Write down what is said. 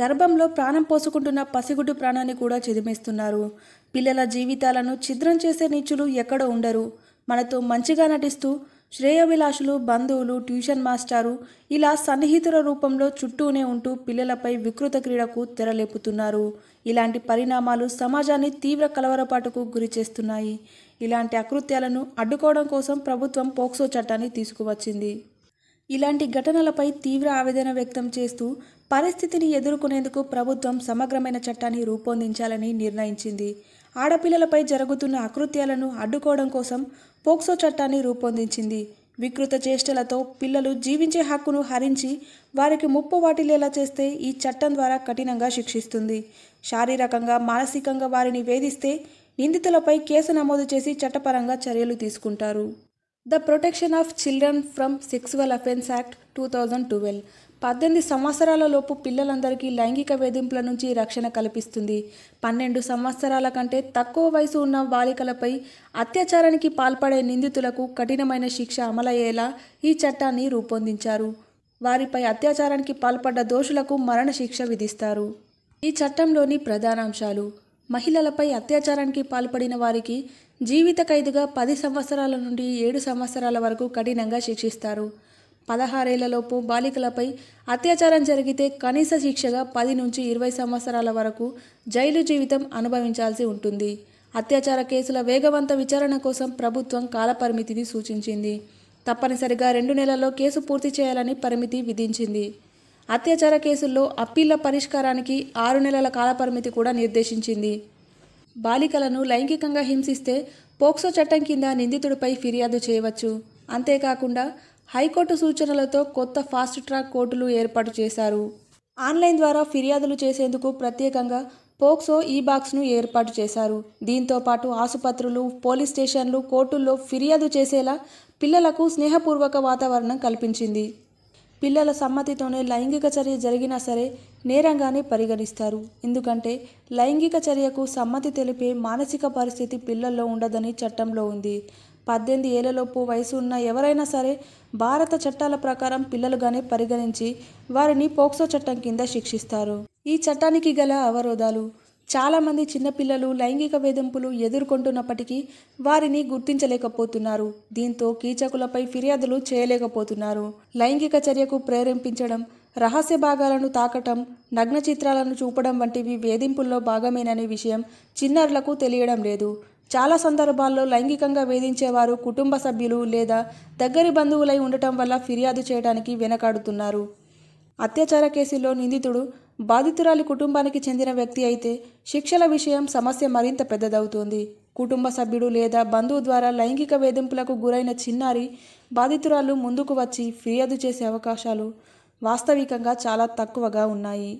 గర్భంలో ప్రాణం పోసుకుంటున్న పసిగుడ్డు ప్రాణాన్ని కూడా చిదిమేస్తున్నారు పిల్లల జీవితాలను ఛిద్రం చేసే నీచులు ఎక్కడ ఉండరు మనతో మంచిగా నటిస్తూ శ్రేయభిలాషులు బంధువులు ట్యూషన్ మాస్టారు ఇలా సన్నిహితుల రూపంలో చుట్టూనే ఉంటూ పిల్లలపై వికృత క్రీడకు తెరలేపుతున్నారు ఇలాంటి పరిణామాలు సమాజాన్ని తీవ్ర కలవరపాటుకు గురి చేస్తున్నాయి ఇలాంటి అకృత్యాలను అడ్డుకోవడం కోసం ప్రభుత్వం పోక్సో చట్టాన్ని తీసుకువచ్చింది ఇలాంటి ఘటనలపై తీవ్ర ఆవేదన వ్యక్తం చేస్తూ పరిస్థితిని ఎదుర్కొనేందుకు ప్రభుత్వం సమగ్రమైన చట్టాన్ని రూపొందించాలని నిర్ణయించింది ఆడపిల్లలపై జరుగుతున్న అకృత్యాలను అడ్డుకోవడం కోసం పోక్సో చట్టాన్ని రూపొందించింది వికృత చేష్టలతో పిల్లలు జీవించే హక్కును హరించి వారికి ముప్పు వాటిల్లేలా చేస్తే ఈ చట్టం ద్వారా కఠినంగా శిక్షిస్తుంది శారీరకంగా మానసికంగా వారిని వేధిస్తే నిందితులపై కేసు నమోదు చేసి చట్టపరంగా చర్యలు తీసుకుంటారు the protection of children from sexual offence act two thousand twelve పద్దెనిమిది సంవత్సరాలలోపు పిల్లలందరికీ లైంగిక వేధింపుల నుంచి రక్షణ కల్పిస్తుంది పన్నెండు సంవత్సరాల కంటే తక్కువ వయసు ఉన్న బాలికలపై అత్యాచారానికి పాల్పడే నిందితులకు కఠినమైన శిక్ష అమలయ్యేలా ఈ చట్టాన్ని రూపొందించారు వారిపై అత్యాచారానికి పాల్పడ్డ దోషులకు మరణశిక్ష విధిస్తారు ఈ చట్టంలోని ప్రధానాంశాలు మహిళలపై అత్యాచారానికి పాల్పడిన వారికి జీవిత ఖైదుగా పది సంవత్సరాల నుండి ఏడు సంవత్సరాల వరకు కఠినంగా శిక్షిస్తారు పదహారేళ్లలోపు బాలికలపై అత్యాచారం జరిగితే కనీస శిక్షగా పది నుంచి ఇరవై సంవత్సరాల వరకు జైలు జీవితం అనుభవించాల్సి ఉంటుంది అత్యాచార కేసుల వేగవంత విచారణ కోసం ప్రభుత్వం కాలపరిమితిని సూచించింది తప్పనిసరిగా రెండు నెలల్లో కేసు పూర్తి చేయాలని పరిమితి విధించింది అత్యాచార కేసుల్లో అప్పీళ్ల పరిష్కారానికి ఆరు నెలల కాలపరిమితి కూడా నిర్దేశించింది బాలికలను లైంగికంగా హింసిస్తే పోక్సో చట్టం కింద నిందితుడిపై ఫిర్యాదు చేయవచ్చు అంతేకాకుండా హైకోర్టు సూచనలతో కొత్త ఫాస్ట్ ట్రాక్ కోర్టులు ఏర్పాటు చేశారు ఆన్లైన్ ద్వారా ఫిర్యాదులు చేసేందుకు ప్రత్యేకంగా పోక్సో ఈ బాక్స్ను ఏర్పాటు చేశారు దీంతో పాటు ఆసుపత్రులు పోలీస్ స్టేషన్లు కోర్టుల్లో ఫిర్యాదు చేసేలా పిల్లలకు స్నేహపూర్వక వాతావరణం కల్పించింది పిల్లల సమ్మతితోనే లైంగిక చర్య జరిగినా సరే నేరంగానే పరిగణిస్తారు ఎందుకంటే లైంగిక చర్యకు సమ్మతి తెలిపే మానసిక పరిస్థితి పిల్లల్లో ఉండదని చట్టంలో ఉంది పద్దెనిమిది ఏళ్లలోపు వయసు ఉన్న ఎవరైనా సరే భారత చట్టాల ప్రకారం పిల్లలుగానే పరిగణించి వారిని పోక్సో చట్టం కింద శిక్షిస్తారు ఈ చట్టానికి గల అవరోధాలు చాలామంది చిన్నపిల్లలు లైంగిక వేధింపులు ఎదుర్కొంటున్నప్పటికీ వారిని గుర్తించలేకపోతున్నారు దీంతో కీచకులపై ఫిర్యాదులు చేయలేకపోతున్నారు లైంగిక చర్యకు ప్రేరేపించడం రహస్య భాగాలను తాకటం నగ్న చిత్రాలను చూపడం వంటివి వేధింపుల్లో భాగమేననే విషయం చిన్నారులకు తెలియడం లేదు చాలా సందర్భాల్లో లైంగికంగా వేధించేవారు కుటుంబ సభ్యులు లేదా దగ్గరి బంధువులై ఉండటం వల్ల ఫిర్యాదు చేయడానికి వెనకాడుతున్నారు అత్యాచార కేసులో నిందితుడు బాధితురాలి కుటుంబానికి చెందిన వ్యక్తి అయితే శిక్షల విషయం సమస్య మరింత పెద్దదవుతోంది కుటుంబ సభ్యుడు లేదా బంధువు ద్వారా లైంగిక వేధింపులకు గురైన చిన్నారి బాధితురాలు ముందుకు వచ్చి ఫిర్యాదు చేసే అవకాశాలు వాస్తవికంగా చాలా తక్కువగా ఉన్నాయి